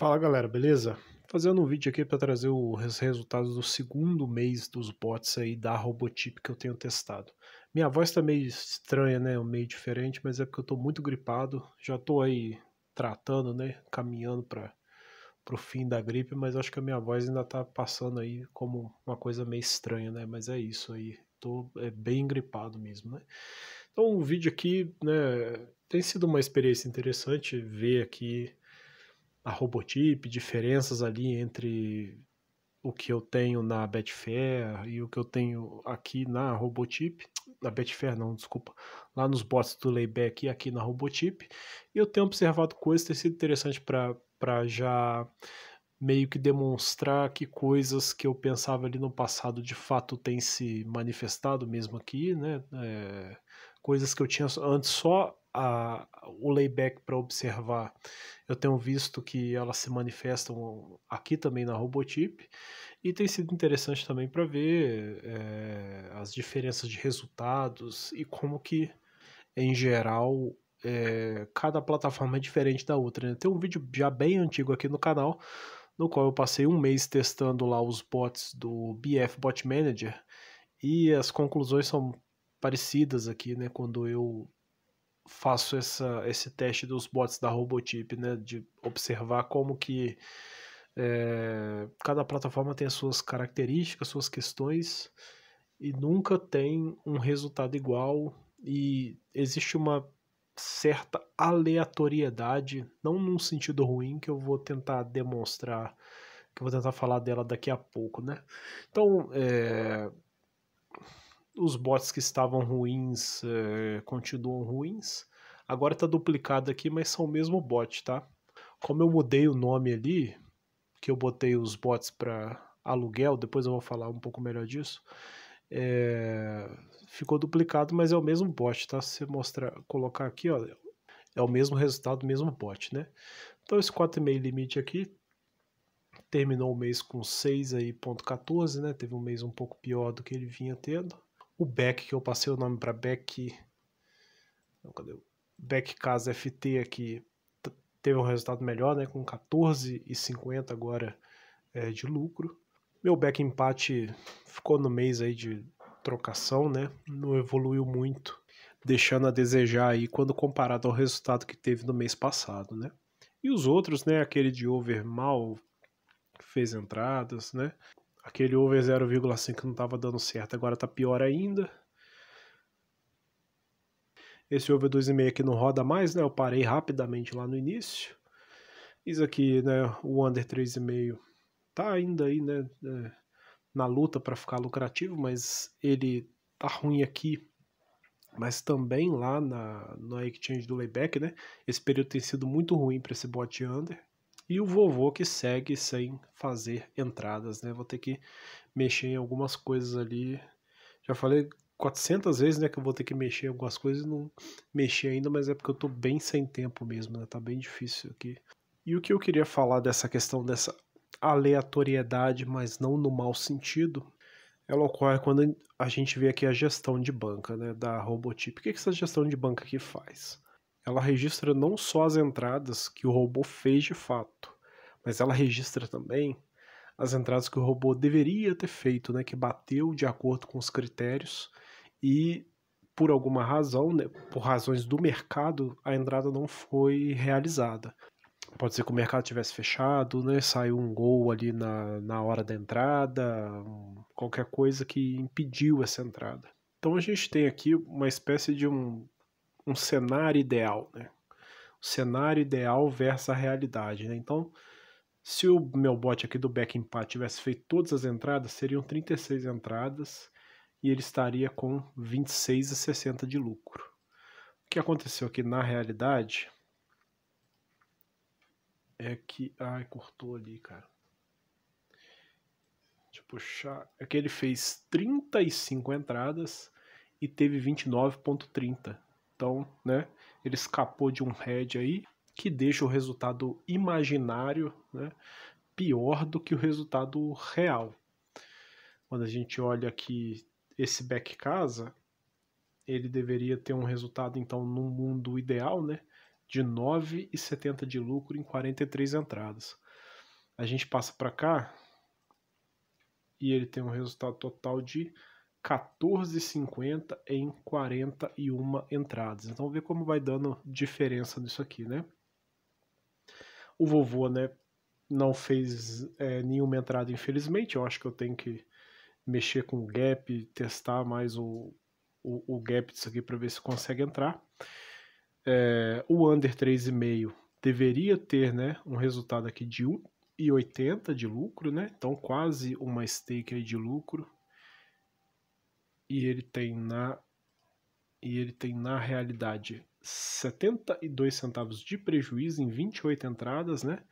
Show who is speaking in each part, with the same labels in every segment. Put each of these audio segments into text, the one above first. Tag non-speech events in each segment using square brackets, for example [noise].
Speaker 1: Fala galera, beleza? Fazendo um vídeo aqui para trazer os resultados do segundo mês dos bots aí da Robotip que eu tenho testado. Minha voz tá meio estranha, né? Meio diferente, mas é porque eu tô muito gripado. Já tô aí tratando, né? Caminhando para pro fim da gripe, mas acho que a minha voz ainda tá passando aí como uma coisa meio estranha, né? Mas é isso aí. Tô é, bem gripado mesmo, né? Então o vídeo aqui, né? Tem sido uma experiência interessante ver aqui a Robotip, diferenças ali entre o que eu tenho na Betfair e o que eu tenho aqui na Robotip, na Betfair não, desculpa, lá nos bots do Layback e aqui na Robotip, e eu tenho observado coisas ter sido interessante para já meio que demonstrar que coisas que eu pensava ali no passado de fato têm se manifestado mesmo aqui, né? É, coisas que eu tinha antes só a, o layback para observar. Eu tenho visto que elas se manifestam aqui também na Robotip e tem sido interessante também para ver é, as diferenças de resultados e como que, em geral, é, cada plataforma é diferente da outra. Né? Tem um vídeo já bem antigo aqui no canal, no qual eu passei um mês testando lá os bots do BF Bot Manager e as conclusões são parecidas aqui, né? Quando eu faço essa, esse teste dos bots da Robotip, né, de observar como que é, cada plataforma tem as suas características, suas questões e nunca tem um resultado igual e existe uma certa aleatoriedade, não num sentido ruim que eu vou tentar demonstrar, que eu vou tentar falar dela daqui a pouco, né? Então, é, os bots que estavam ruins é, continuam ruins. Agora está duplicado aqui, mas são o mesmo bot, tá? Como eu mudei o nome ali, que eu botei os bots para aluguel, depois eu vou falar um pouco melhor disso. É, ficou duplicado, mas é o mesmo bot, tá? Se você mostrar, colocar aqui, ó, é o mesmo resultado, mesmo bot, né? Então esse 4,5 limite aqui terminou o mês com 6,14, aí ponto né? Teve um mês um pouco pior do que ele vinha tendo o Beck, que eu passei o nome para Beck. Não, cadê o Beck Casa FT aqui? Teve um resultado melhor, né? Com 14,50 agora é, de lucro. Meu back empate ficou no mês aí de trocação, né? Não evoluiu muito, deixando a desejar aí quando comparado ao resultado que teve no mês passado, né? E os outros, né? Aquele de over mal fez entradas, né? Aquele over 0,5 não estava dando certo, agora está pior ainda. Esse over 2,5 aqui não roda mais, né? Eu parei rapidamente lá no início. Isso aqui, né? O under 3,5 está ainda aí, né? É, na luta para ficar lucrativo, mas ele tá ruim aqui. Mas também lá na, na exchange do layback, né? Esse período tem sido muito ruim para esse bot under. E o vovô que segue sem fazer entradas, né? Vou ter que mexer em algumas coisas ali. Já falei 400 vezes, né, que eu vou ter que mexer em algumas coisas, não mexi ainda, mas é porque eu tô bem sem tempo mesmo, né? Tá bem difícil aqui. E o que eu queria falar dessa questão dessa aleatoriedade, mas não no mau sentido, ela ocorre quando a gente vê aqui a gestão de banca, né, da Robotip. O que essa gestão de banca aqui faz? ela registra não só as entradas que o robô fez de fato, mas ela registra também as entradas que o robô deveria ter feito, né, que bateu de acordo com os critérios e por alguma razão, né, por razões do mercado, a entrada não foi realizada. Pode ser que o mercado tivesse fechado, né, saiu um gol ali na, na hora da entrada, qualquer coisa que impediu essa entrada. Então a gente tem aqui uma espécie de um um cenário ideal, né? O cenário ideal versus a realidade, né? Então, se o meu bot aqui do back empat tivesse feito todas as entradas, seriam 36 entradas e ele estaria com 26,60 de lucro. O que aconteceu aqui na realidade é que. Ai, cortou ali, cara. Deixa eu puxar. É que ele fez 35 entradas e teve 29,30 então, né, ele escapou de um head aí, que deixa o resultado imaginário né, pior do que o resultado real. Quando a gente olha que esse back casa, ele deveria ter um resultado, então, no mundo ideal, né, de 9,70 de lucro em 43 entradas. A gente passa para cá e ele tem um resultado total de 14,50 em 41 entradas. Então vê como vai dando diferença nisso aqui, né? O vovô, né, não fez é, nenhuma entrada, infelizmente. Eu acho que eu tenho que mexer com o gap, testar mais o, o, o gap disso aqui para ver se consegue entrar. É, o under 3,5 deveria ter, né, um resultado aqui de 1,80 de lucro, né? Então quase uma stake aí de lucro, e ele tem na e ele tem na realidade 72 centavos de prejuízo em 28 entradas, né?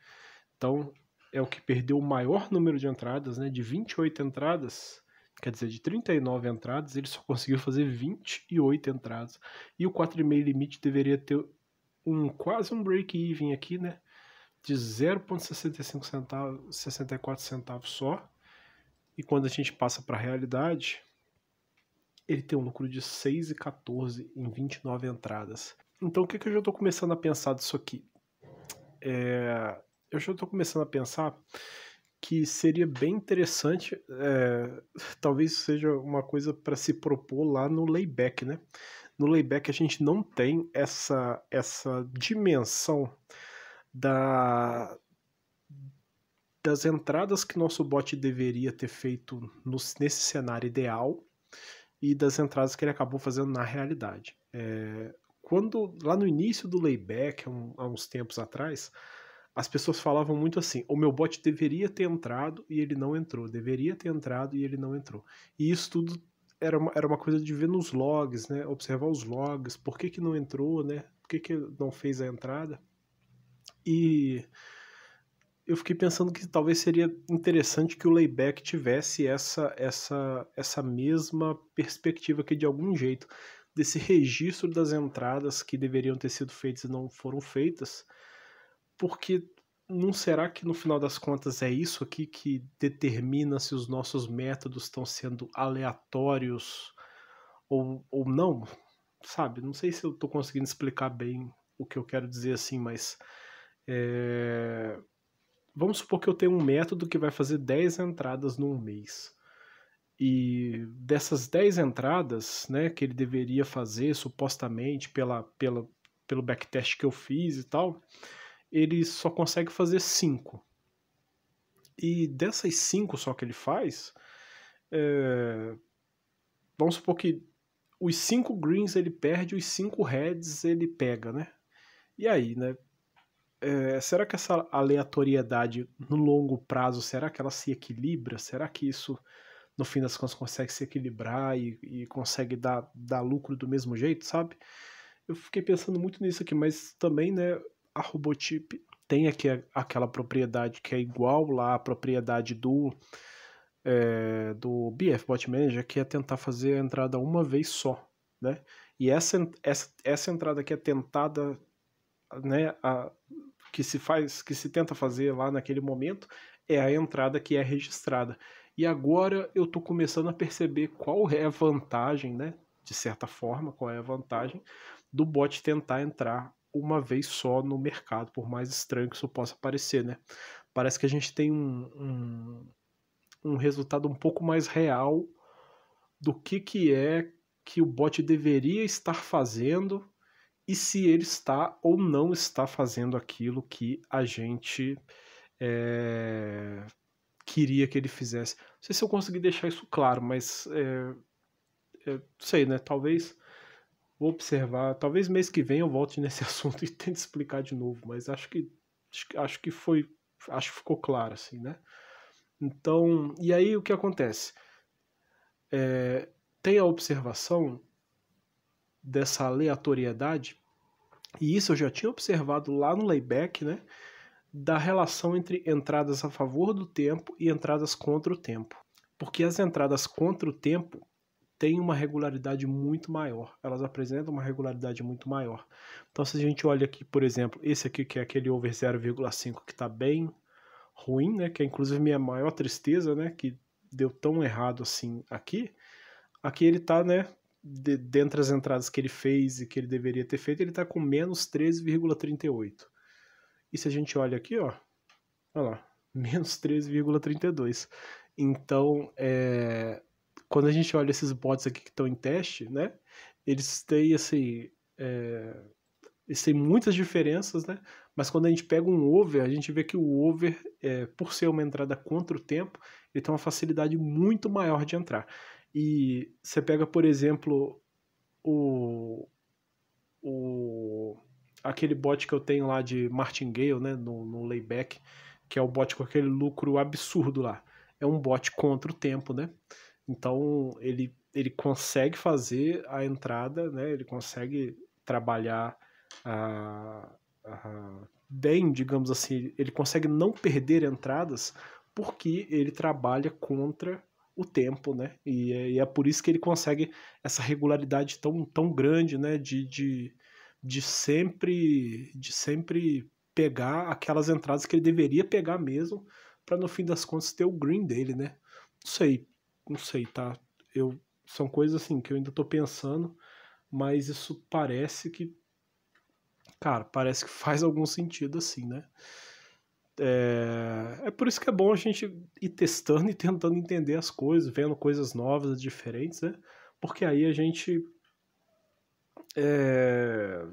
Speaker 1: Então é o que perdeu o maior número de entradas, né? De 28 entradas, quer dizer, de 39 entradas, ele só conseguiu fazer 28 entradas. E o 4,5 limite deveria ter um quase um break-even aqui, né? De 0,65 centavos, 64 centavos só. E quando a gente passa para a realidade, ele tem um lucro de 6,14 e em 29 entradas. Então o que, que eu já estou começando a pensar disso aqui? É, eu já estou começando a pensar que seria bem interessante, é, talvez seja uma coisa para se propor lá no layback, né? No layback a gente não tem essa, essa dimensão da, das entradas que nosso bot deveria ter feito no, nesse cenário ideal e das entradas que ele acabou fazendo na realidade. É, quando lá no início do layback, há uns tempos atrás, as pessoas falavam muito assim: o meu bot deveria ter entrado e ele não entrou, deveria ter entrado e ele não entrou. E isso tudo era uma, era uma coisa de ver nos logs, né? Observar os logs, por que, que não entrou, né? Por que, que não fez a entrada? E eu fiquei pensando que talvez seria interessante que o layback tivesse essa, essa, essa mesma perspectiva aqui de algum jeito desse registro das entradas que deveriam ter sido feitas e não foram feitas, porque não será que no final das contas é isso aqui que determina se os nossos métodos estão sendo aleatórios ou, ou não? Sabe? Não sei se eu estou conseguindo explicar bem o que eu quero dizer assim, mas. É vamos supor que eu tenho um método que vai fazer 10 entradas num mês. E dessas 10 entradas, né, que ele deveria fazer supostamente pela, pela, pelo backtest que eu fiz e tal, ele só consegue fazer 5. E dessas 5 só que ele faz, é, vamos supor que os 5 greens ele perde, os 5 reds ele pega, né? E aí, né? é, será que essa aleatoriedade no longo prazo, será que ela se equilibra? Será que isso, no fim das contas, consegue se equilibrar e, e consegue dar, dar lucro do mesmo jeito, sabe? Eu fiquei pensando muito nisso aqui, mas também, né, a Robotip tem aqui aquela propriedade que é igual lá à propriedade do é, do BF Bot Manager, que é tentar fazer a entrada uma vez só, né? E essa, essa, essa entrada aqui é tentada, né, a, que se faz, que se tenta fazer lá naquele momento é a entrada que é registrada. E agora eu estou começando a perceber qual é a vantagem, né? De certa forma, qual é a vantagem do bot tentar entrar uma vez só no mercado, por mais estranho que isso possa parecer, né? Parece que a gente tem um, um, um resultado um pouco mais real do que, que é que o bot deveria estar fazendo e se ele está ou não está fazendo aquilo que a gente é, queria que ele fizesse. Não sei se eu consegui deixar isso claro, mas é, é, sei, né? Talvez vou observar. Talvez mês que vem eu volte [laughs] nesse assunto e tente explicar de novo, mas acho que acho que foi acho que ficou claro assim, né? Então, e aí o que acontece? É, tem a observação dessa aleatoriedade, e isso eu já tinha observado lá no layback, né? Da relação entre entradas a favor do tempo e entradas contra o tempo. Porque as entradas contra o tempo têm uma regularidade muito maior, elas apresentam uma regularidade muito maior. Então, se a gente olha aqui, por exemplo, esse aqui que é aquele over 0,5 que está bem ruim, né? Que é inclusive minha maior tristeza, né? Que deu tão errado assim aqui. Aqui ele está né? de, dentre as entradas que ele fez e que ele deveria ter feito, ele está com menos 13,38. E se a gente olha aqui, ó, olha lá, [laughs] menos 13,32. Então, é, quando a gente olha esses bots aqui que estão em teste, né, eles têm, assim, é, eles têm muitas diferenças, né, mas quando a gente pega um over, a gente vê que o over, é, por ser uma entrada contra o tempo, ele tem uma facilidade muito maior de entrar. E você pega, por exemplo, o, o aquele bot que eu tenho lá de Martingale, né, no, no layback, que é o bot com aquele lucro absurdo lá. É um bot contra o tempo, né? Então ele, ele consegue fazer a entrada, né? Ele consegue trabalhar a, a, bem, digamos assim, ele consegue não perder entradas porque ele trabalha contra o tempo, né? E é, e é, por isso que ele consegue essa regularidade tão, tão grande, né? De, de, de sempre de sempre pegar aquelas entradas que ele deveria pegar mesmo, para no fim das contas ter o green dele, né? Não sei, não sei, tá? Eu são coisas assim que eu ainda tô pensando, mas isso parece que cara, parece que faz algum sentido assim, né? É, é por isso que é bom a gente ir testando e tentando entender as coisas, vendo coisas novas, diferentes, né? Porque aí a gente. É,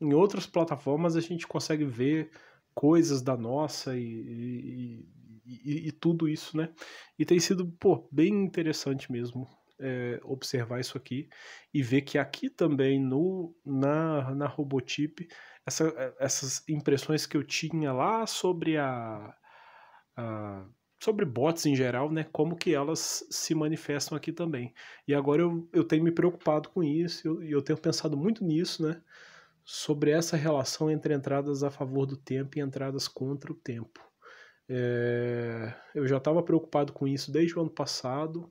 Speaker 1: em outras plataformas a gente consegue ver coisas da nossa e, e, e, e tudo isso, né? E tem sido pô, bem interessante mesmo é, observar isso aqui e ver que aqui também no, na, na Robotip essa, eh, essas impressões que eu tinha lá sobre a, a, sobre bots em geral, né, como que elas se manifestam aqui também. E agora eu, eu tenho me preocupado com isso, eu, eu tenho pensado muito nisso, né, sobre essa relação entre entradas a favor do tempo e entradas contra o tempo. É, eu já estava preocupado com isso desde o ano passado,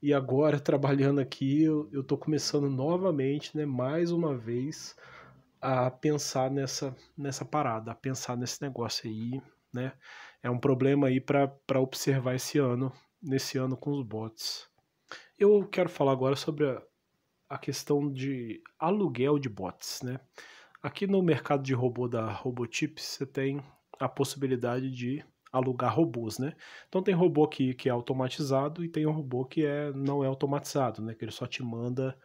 Speaker 1: e agora [laughs] trabalhando aqui eu estou começando novamente, né, mais uma vez, a pensar nessa, nessa parada, a pensar nesse negócio aí, né? É um problema aí para observar esse ano, nesse ano com os bots. Eu quero falar agora sobre a, a questão de aluguel de bots, né? Aqui no mercado de robô da Robotips, você tem a possibilidade de alugar robôs, né? Então tem robô que, que é automatizado e tem um robô que é, não é automatizado, né? Que ele só te manda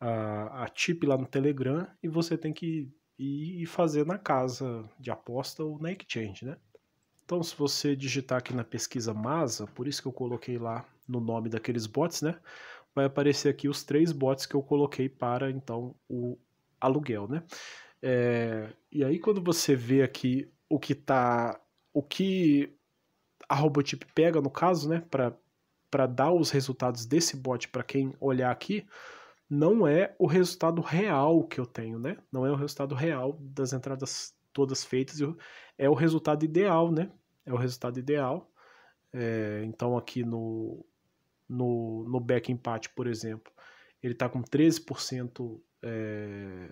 Speaker 1: a, a tip lá no Telegram e você tem que ir fazer na casa de aposta ou na exchange, né? Então, se você digitar aqui na pesquisa Masa, por isso que eu coloquei lá no nome daqueles bots, né? Vai aparecer aqui os três bots que eu coloquei para, então, o aluguel, né? É, e aí, quando você vê aqui o que tá... O que a Robotip pega, no caso, né? Para dar os resultados desse bot para quem olhar aqui, não é o resultado real que eu tenho, né? Não é o resultado real das entradas todas feitas, é o resultado ideal, né? É o resultado ideal. É, então aqui no, no, no back empate, por exemplo, ele está com 13%, é,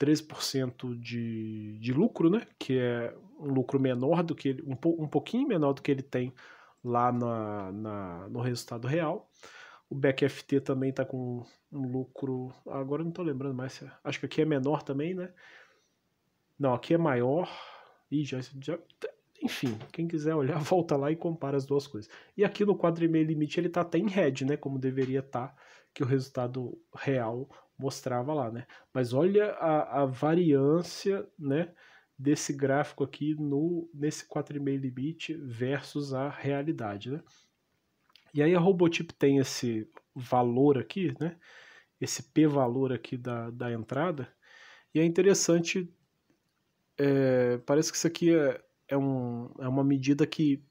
Speaker 1: 13% de, de lucro, né? Que é um lucro menor do que ele, um, um pouquinho menor do que ele tem lá na, na no resultado real. O BackFT também está com um lucro. Agora não estou lembrando mais. É, acho que aqui é menor também, né? Não, aqui é maior. Ih, já, já, enfim, quem quiser olhar, [laughs] volta lá e compara as duas coisas. E aqui no 4,5 limite ele está até em red, né? Como deveria estar, tá, que o resultado real mostrava lá, né? Mas olha a, a variância, né? Desse gráfico aqui no, nesse 4,5 limite versus a realidade, né? E aí a Robotip tem esse valor aqui, né? Esse P valor aqui da, da entrada. E é interessante, é, parece que isso aqui é, é, um, é uma medida que,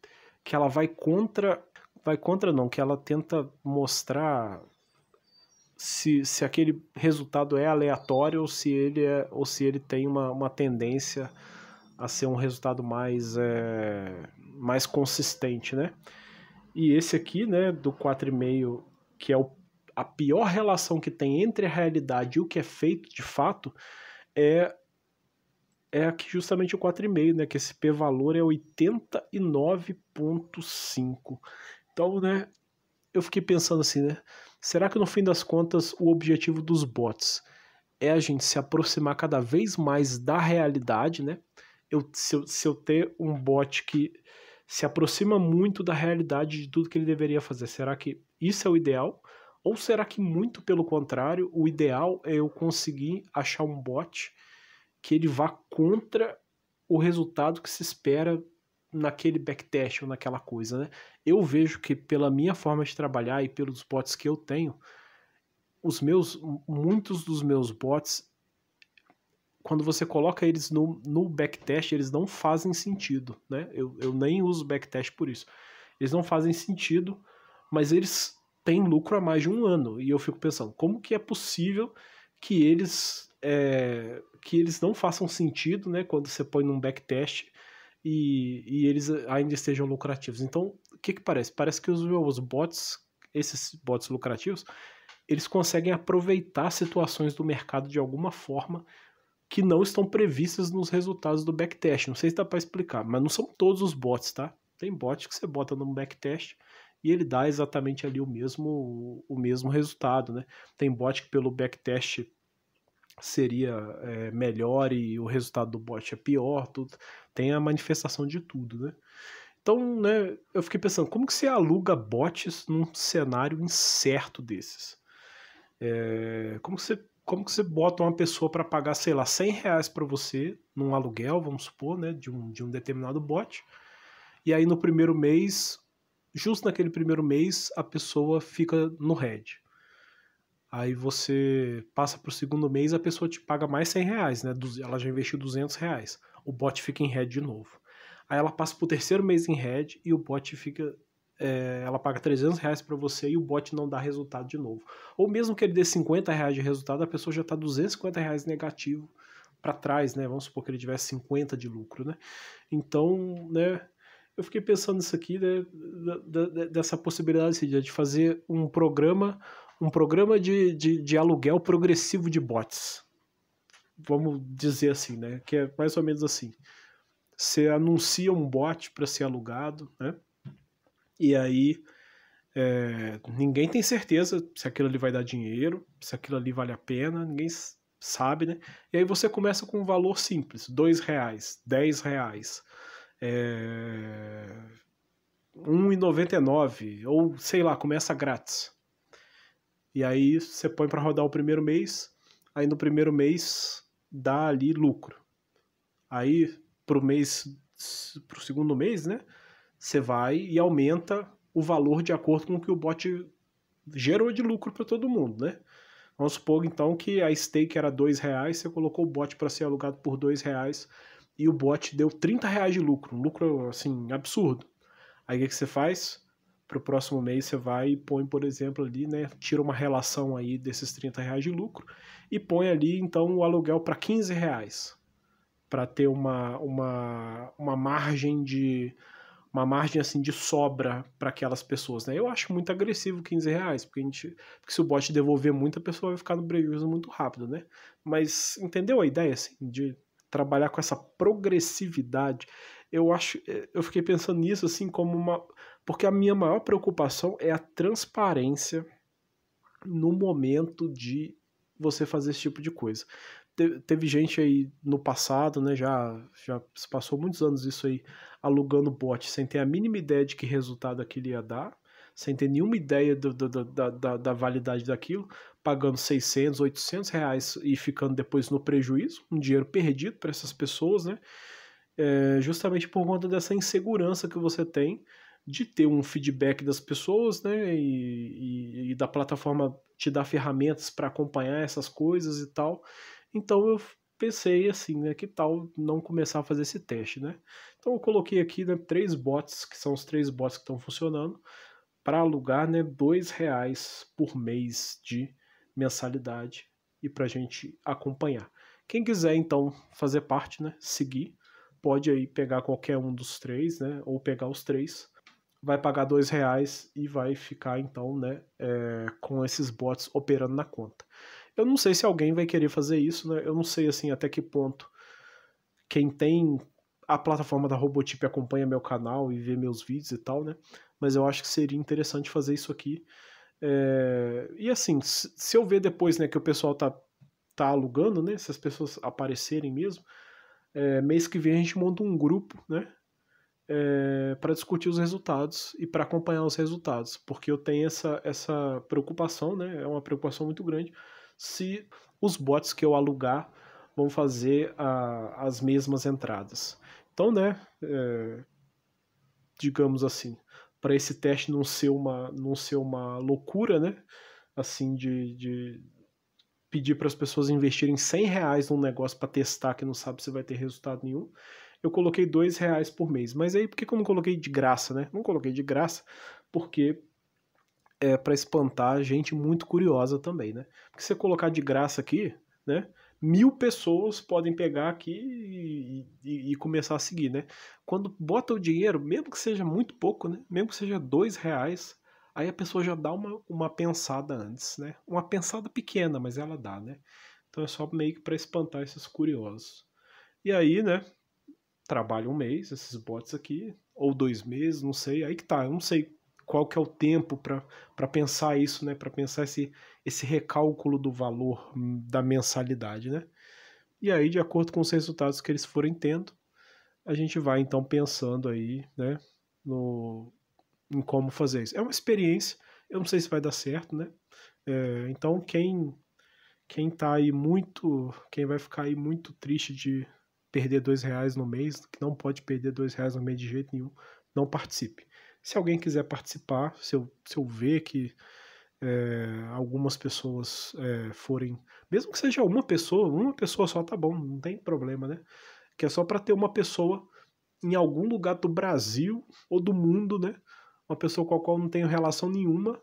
Speaker 1: que ela vai contra, vai contra não, que ela tenta mostrar se, se aquele resultado é aleatório ou se ele, é, ou se ele tem uma, uma tendência a ser um resultado mais, é, mais consistente, né? E esse aqui, né, do 4,5, que é o, a pior relação que tem entre a realidade e o que é feito de fato, é é aqui justamente o 4,5, né, que esse P valor é 89.5. Então, né, eu fiquei pensando assim, né, será que no fim das contas o objetivo dos bots é a gente se aproximar cada vez mais da realidade, né? Eu, se, eu, se eu ter um bot que se aproxima muito da realidade de tudo que ele deveria fazer. Será que isso é o ideal? Ou será que, muito pelo contrário, o ideal é eu conseguir achar um bot que ele vá contra o resultado que se espera naquele backtest ou naquela coisa, né? Eu vejo que pela minha forma de trabalhar e pelos bots que eu tenho, os meus muitos dos meus bots quando você coloca eles no, no backtest, eles não fazem sentido, né? Eu, eu nem uso backtest por isso. Eles não fazem sentido, mas eles têm lucro há mais de um ano. E eu fico pensando, como que é possível que eles, é, que eles não façam sentido, né? Quando você põe num backtest e, e eles ainda estejam lucrativos. Então, o que que parece? Parece que os meus bots, esses bots lucrativos, eles conseguem aproveitar situações do mercado de alguma forma que não estão previstas nos resultados do backtest. Não sei se dá para explicar, mas não são todos os bots, tá? Tem bot que você bota no backtest e ele dá exatamente ali o mesmo, o mesmo resultado, né? Tem bot que pelo backtest seria é, melhor e o resultado do bot é pior, tudo. Tem a manifestação de tudo, né? Então, né, eu fiquei pensando, como que você aluga bots num cenário incerto desses? É, como você como que você bota uma pessoa para pagar, sei lá, 100 reais para você num aluguel, vamos supor, né, de um, de um determinado bot, e aí no primeiro mês, justo naquele primeiro mês, a pessoa fica no red. Aí você passa para o segundo mês, a pessoa te paga mais 100 reais, né, ela já investiu 200 reais, o bot fica em red de novo. Aí ela passa para o terceiro mês em red e o bot fica é, ela paga 300 reais para você e o bot não dá resultado de novo. Ou mesmo que ele dê 50 reais de resultado, a pessoa já está 250 reais negativo para trás, né? Vamos supor que ele tivesse 50 de lucro, né? Então, né? Eu fiquei pensando nisso aqui, né, da, da, dessa possibilidade assim, de fazer um programa, um programa de, de, de aluguel progressivo de bots. Vamos dizer assim, né? Que é mais ou menos assim. Você anuncia um bot para ser alugado, né? E aí é, ninguém tem certeza se aquilo ali vai dar dinheiro, se aquilo ali vale a pena, ninguém sabe, né? E aí você começa com um valor simples, dois reais, dez reais, é, e 1,99 ou sei lá, começa grátis. E aí você põe para rodar o primeiro mês, aí no primeiro mês dá ali lucro. Aí pro mês pro segundo mês, né? você vai e aumenta o valor de acordo com o que o bot gerou de lucro para todo mundo, né? Vamos supor então que a stake era dois reais, você colocou o bot para ser alugado por dois reais e o bot deu 30 reais de lucro, um lucro assim absurdo. Aí o que, você faz? Para o próximo mês você vai e põe, por exemplo, ali, né? Tira uma relação aí desses 30 reais de lucro e põe ali então o aluguel para 15 reais para ter uma, uma, uma margem de uma margem assim de sobra para aquelas pessoas, né? Eu acho muito agressivo 15 reais, porque, a gente, porque se o bot devolver muito, a pessoa vai ficar no prejuízo muito rápido, né? Mas entendeu a ideia, assim, de trabalhar com essa progressividade? Eu acho, é, eu fiquei pensando nisso assim como uma, porque a minha maior preocupação é a transparência no momento de você fazer esse tipo de coisa teve gente aí no passado, né? Já, já se passou muitos anos isso aí, alugando bot sem ter a mínima ideia de que resultado aquilo ia dar, sem ter nenhuma ideia do, do, do, da, da, da validade daquilo, pagando 600, 800 reais e ficando depois no prejuízo, um dinheiro perdido para essas pessoas, né? É, justamente por conta dessa insegurança que você tem de ter um feedback das pessoas, né? E, e, e da plataforma te dar ferramentas para acompanhar essas coisas e tal. Então eu pensei assim, né, que tal não começar a fazer esse teste, né? Então eu coloquei aqui né, três bots, que são os três bots que estão funcionando, para alugar né, dois reais por mês de mensalidade e para a gente acompanhar. Quem quiser então fazer parte, né, seguir, pode aí pegar qualquer um dos três, né, ou pegar os três, vai pagar dois reais e vai ficar então, né, é, com esses bots operando na conta. Eu não sei se alguém vai querer fazer isso, né? Eu não sei assim até que ponto quem tem a plataforma da Robotip acompanha meu canal e vê meus vídeos e tal, né? Mas eu acho que seria interessante fazer isso aqui. É... E assim, se eu ver depois, né, que o pessoal tá, tá alugando, né? Se as pessoas aparecerem mesmo, é, mês que vem a gente monta um grupo, né? É, para discutir os resultados e para acompanhar os resultados, porque eu tenho essa, essa preocupação, né? É uma preocupação muito grande se os bots que eu alugar vão fazer a, ah, as mesmas entradas. Então, né, é, digamos assim, para esse teste não ser uma, não ser uma loucura, né, assim, de, de pedir para as pessoas investirem 100 reais num negócio para testar que não sabe se vai ter resultado nenhum, eu coloquei 2 reais por mês. Mas aí, por que, que eu não coloquei de graça, né? Não coloquei de graça porque é para espantar gente muito curiosa também, né? Porque se você colocar de graça aqui, né? Mil pessoas podem pegar aqui e, e, e, começar a seguir, né? Quando bota o dinheiro, mesmo que seja muito pouco, né? Mesmo que seja dois reais, aí a pessoa já dá uma, uma pensada antes, né? Uma pensada pequena, mas ela dá, né? Então é só meio que para espantar esses curiosos. E aí, né? Trabalha um mês, esses bots aqui, ou dois meses, não sei. Aí que tá, eu não sei qual que é o tempo para pensar isso, né? Para pensar esse, esse recálculo do valor hum, da mensalidade, né? E aí, de acordo com os resultados que eles forem tendo, a gente vai então pensando aí, né? No, em como fazer isso. É uma experiência, eu não sei se vai dar certo, né? É, então, quem quem tá aí muito, quem vai ficar aí muito triste de perder dois reais no mês, que não pode perder dois reais no mês de jeito nenhum, não participe. Se alguém quiser participar, se eu, se eu ver que é, algumas pessoas é, forem, mesmo que seja uma pessoa, uma pessoa só tá bom, não tem problema, né? Que é só para ter uma pessoa em algum lugar do Brasil ou do mundo, né? Uma pessoa com a qual não tenho relação nenhuma,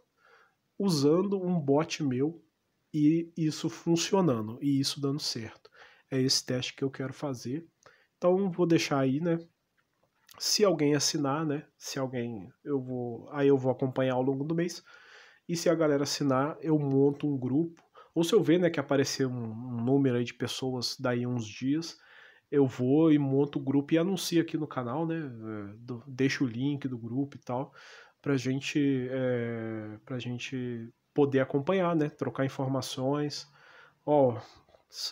Speaker 1: usando um bot meu e isso funcionando e isso dando certo. É esse teste que eu quero fazer. Então vou deixar aí, né? Se alguém assinar, né? Se alguém eu vou, aí eu vou acompanhar ao longo do mês. E se a galera assinar, eu monto um grupo. Ou se eu ver, né, que aparecer um, um número aí de pessoas daí uns dias, eu vou e monto o grupo e anuncio aqui no canal, né? Eh, do, deixo o link do grupo e tal, para gente, é, pra gente poder acompanhar, né? Trocar informações. Ó,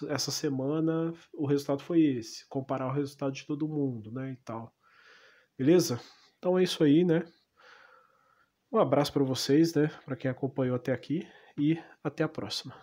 Speaker 1: essa semana o resultado foi esse, comparar o resultado de todo mundo, né? E tal. Beleza? Então é isso aí, né? Um abraço para vocês, né? Para quem acompanhou até aqui e até a próxima.